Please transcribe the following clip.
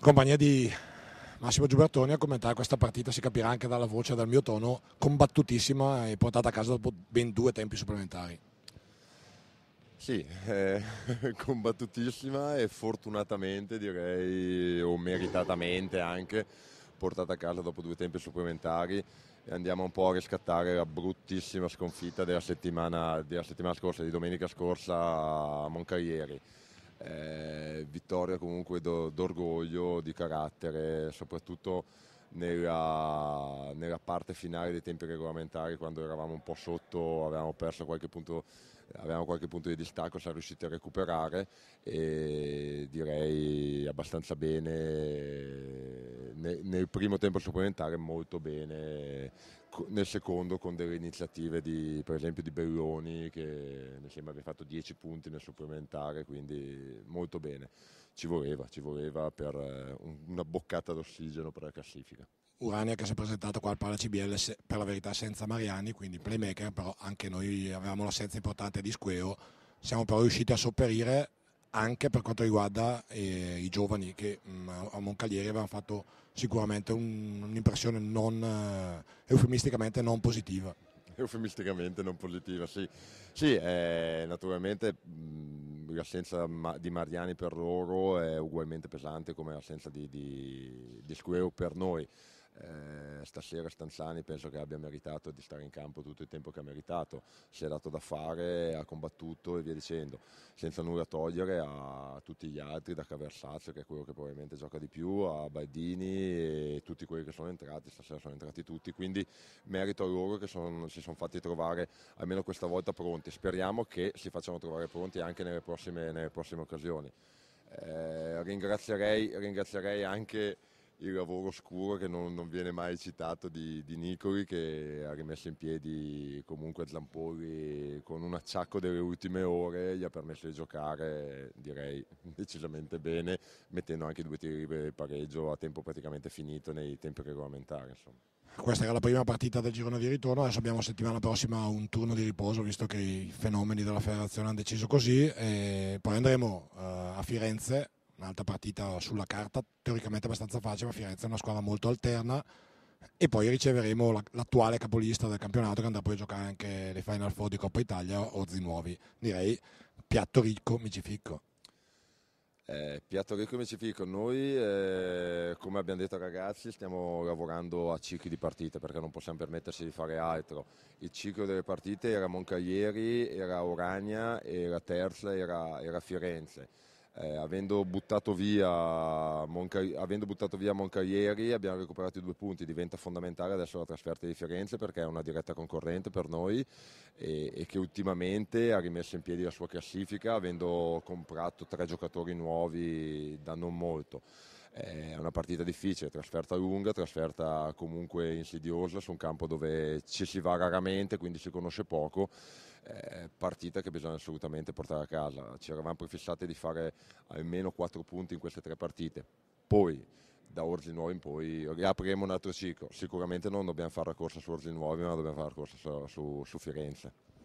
In compagnia di Massimo Giubertoni a commentare questa partita, si capirà anche dalla voce e dal mio tono, combattutissima e portata a casa dopo ben due tempi supplementari. Sì, eh, combattutissima e fortunatamente direi, o meritatamente anche, portata a casa dopo due tempi supplementari e andiamo un po' a riscattare la bruttissima sconfitta della settimana, della settimana scorsa, di domenica scorsa a Moncarrieri eh, vittoria comunque do, d'orgoglio, di carattere, soprattutto nella, nella, parte finale dei tempi regolamentari quando eravamo un po' sotto, avevamo perso qualche punto, avevamo qualche punto di distacco, siamo riusciti a recuperare e direi abbastanza bene eh, nel primo tempo supplementare molto bene nel secondo con delle iniziative di, per esempio di Belloni che mi sembra abbia fatto 10 punti nel supplementare, quindi molto bene. Ci voleva, ci voleva per eh, una boccata d'ossigeno per la classifica. Urania che si è presentato qua al Pala CBL per la verità senza Mariani, quindi playmaker, però anche noi avevamo l'assenza importante di Squeo, siamo però riusciti a sopperire anche per quanto riguarda eh, i giovani che mh, mm, a Moncalieri avevano fatto sicuramente un, un'impressione non, eh, eufemisticamente non positiva. Eufemisticamente non positiva, sì. Sì, eh, naturalmente mh, mm, l'assenza di Mariani per loro è ugualmente pesante come l'assenza di, di, di Squero per noi. Eh, stasera Stanzani penso che abbia meritato di stare in campo tutto il tempo che ha meritato, si è dato da fare, ha combattuto e via dicendo, senza nulla togliere a tutti gli altri, da Caversazio che è quello che probabilmente gioca di più, a Baldini e tutti quelli che sono entrati, stasera sono entrati tutti, quindi merito a loro che son, si sono fatti trovare almeno questa volta pronti, speriamo che si facciano trovare pronti anche nelle prossime, nelle prossime occasioni. Eh, ringrazierei, ringrazierei anche il lavoro scuro che non, non viene mai citato di, di, Nicoli che ha rimesso in piedi comunque Zampoli con un acciacco delle ultime ore gli ha permesso di giocare direi decisamente bene mettendo anche due tiri liberi pareggio a tempo praticamente finito nei tempi regolamentari insomma. Questa era la prima partita del girone di ritorno, adesso abbiamo settimana prossima un turno di riposo, visto che i fenomeni della federazione hanno deciso così, e poi andremo eh, a Firenze un'altra partita sulla carta teoricamente abbastanza facile, ma Firenze è una squadra molto alterna e poi riceveremo l'attuale capolista del campionato che andrà poi a giocare anche le Final Four di Coppa Italia, Ozzi Nuovi. Direi piatto ricco, mi micificco. Eh, piatto ricco mi ci ficco. noi eh, come abbiamo detto ragazzi stiamo lavorando a cicli di partite perché non possiamo permetterci di fare altro. Il ciclo delle partite era Moncaglieri, era Orania, e la Terza, era, era Firenze eh, avendo, buttato Monca, avendo, buttato via Monca, ieri abbiamo recuperato i due punti, diventa fondamentale adesso la trasferta di Firenze perché è una diretta concorrente per noi e, e che ultimamente ha rimesso in piedi la sua classifica avendo comprato tre giocatori nuovi da non molto. Eh, è una partita difficile, trasferta lunga, trasferta comunque insidiosa su un campo dove ci si va raramente, quindi si conosce poco. Eh, partita che bisogna assolutamente portare a casa. Ci eravamo prefissati di fare almeno 4 punti in queste tre partite. Poi da Orgi Nuovi in poi riapriremo un altro ciclo. Sicuramente non dobbiamo fare la corsa su Orgi Nuovi, ma dobbiamo fare la corsa su, su Firenze.